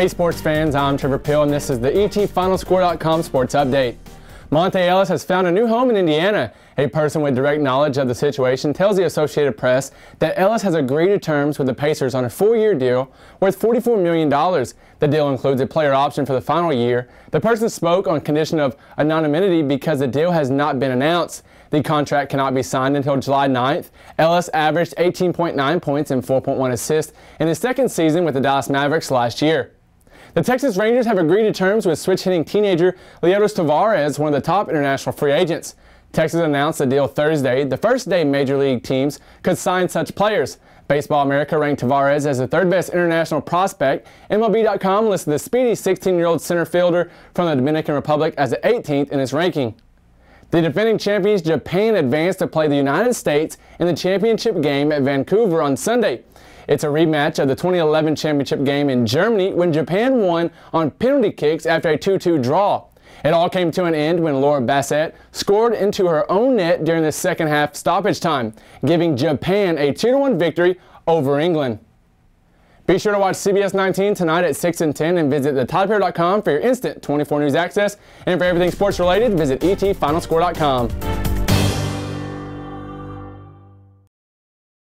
Hey sports fans, I'm Trevor Pill and this is the ETFinalScore.com sports update. Monte Ellis has found a new home in Indiana. A person with direct knowledge of the situation tells the Associated Press that Ellis has agreed to terms with the Pacers on a four-year deal worth $44 million. The deal includes a player option for the final year. The person spoke on condition of anonymity because the deal has not been announced. The contract cannot be signed until July 9th. Ellis averaged 18.9 points and 4.1 assists in his second season with the Dallas Mavericks last year. The Texas Rangers have agreed to terms with switch hitting teenager Leotis Tavares, one of the top international free agents. Texas announced the deal Thursday, the first day major league teams could sign such players. Baseball America ranked Tavares as the third best international prospect. MLB.com listed the speedy 16 year old center fielder from the Dominican Republic as the 18th in its ranking. The defending champions Japan advanced to play the United States in the championship game at Vancouver on Sunday. It's a rematch of the 2011 championship game in Germany when Japan won on penalty kicks after a 2-2 draw. It all came to an end when Laura Bassett scored into her own net during the second half stoppage time, giving Japan a 2-1 victory over England. Be sure to watch CBS 19 tonight at 6 and 10 and visit thetoddpair.com for your instant 24 news access. And for everything sports related, visit etfinalscore.com.